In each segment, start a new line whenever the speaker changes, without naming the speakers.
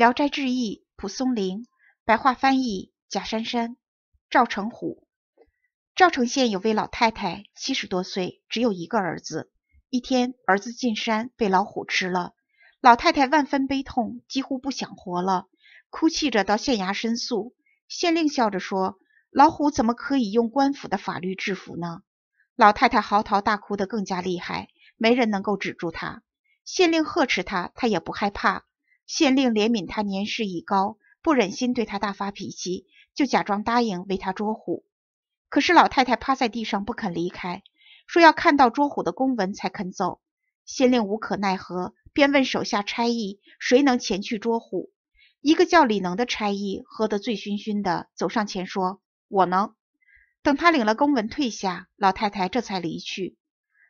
《聊斋志异》蒲松龄，白话翻译贾珊珊、赵成虎。赵城县有位老太太，七十多岁，只有一个儿子。一天，儿子进山被老虎吃了。老太太万分悲痛，几乎不想活了，哭泣着到县衙申诉。县令笑着说：“老虎怎么可以用官府的法律制服呢？”老太太嚎啕大哭的更加厉害，没人能够止住她。县令呵斥她，她也不害怕。县令怜悯他年事已高，不忍心对他大发脾气，就假装答应为他捉虎。可是老太太趴在地上不肯离开，说要看到捉虎的公文才肯走。县令无可奈何，便问手下差役：“谁能前去捉虎？”一个叫李能的差役喝得醉醺醺的走上前说：“我能。”等他领了公文退下，老太太这才离去。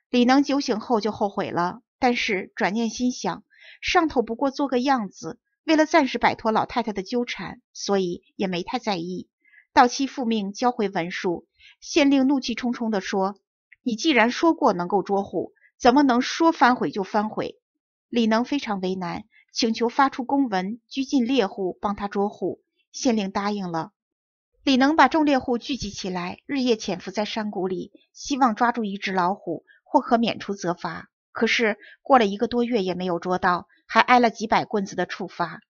李能酒醒后就后悔了，但是转念心想。上头不过做个样子，为了暂时摆脱老太太的纠缠，所以也没太在意。到期复命，交回文书，县令怒气冲冲地说：“你既然说过能够捉虎，怎么能说反悔就反悔？”李能非常为难，请求发出公文拘禁猎户，帮他捉虎。县令答应了。李能把众猎户聚集起来，日夜潜伏在山谷里，希望抓住一只老虎，或可免除责罚。可是过了一个多月也没有捉到，还挨了几百棍子的处罚。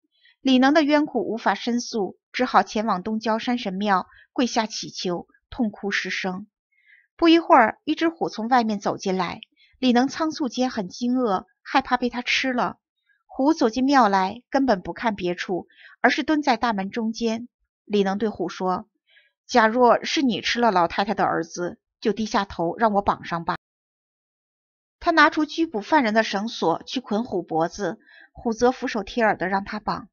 李能的冤苦无法申诉，只好前往东郊山神庙跪下乞求，痛哭失声。不一会儿，一只虎从外面走进来，李能仓促间很惊愕，害怕被它吃了。虎走进庙来，根本不看别处，而是蹲在大门中间。李能对虎说：“假若是你吃了老太太的儿子，就低下头让我绑上吧。”他拿出拘捕犯人的绳索去捆虎脖子，虎则俯首贴耳的让他绑。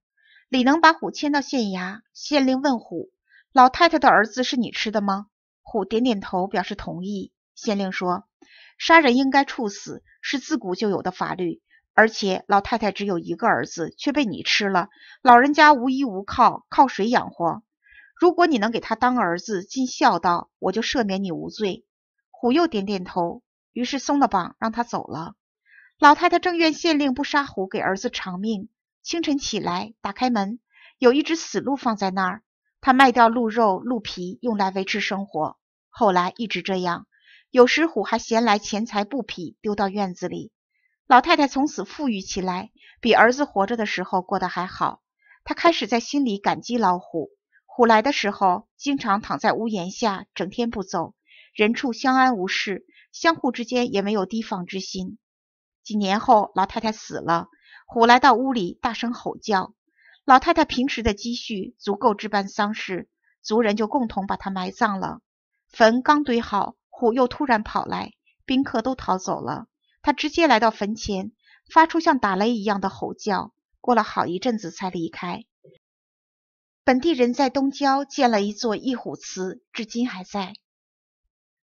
李能把虎牵到县衙，县令问虎：“老太太的儿子是你吃的吗？”虎点点头，表示同意。县令说：“杀人应该处死，是自古就有的法律。而且老太太只有一个儿子，却被你吃了，老人家无依无靠，靠谁养活？如果你能给他当儿子，尽孝道，我就赦免你无罪。”虎又点点头。于是松了绑，让他走了。老太太正怨县令不杀虎，给儿子偿命。清晨起来，打开门，有一只死鹿放在那儿。她卖掉鹿肉、鹿皮，用来维持生活。后来一直这样。有时虎还衔来钱财、布匹，丢到院子里。老太太从此富裕起来，比儿子活着的时候过得还好。她开始在心里感激老虎。虎来的时候，经常躺在屋檐下，整天不走，人畜相安无事。相互之间也没有提防之心。几年后，老太太死了，虎来到屋里，大声吼叫。老太太平时的积蓄足够置办丧事，族人就共同把她埋葬了。坟刚堆好，虎又突然跑来，宾客都逃走了，他直接来到坟前，发出像打雷一样的吼叫。过了好一阵子才离开。本地人在东郊建了一座一虎祠，至今还在。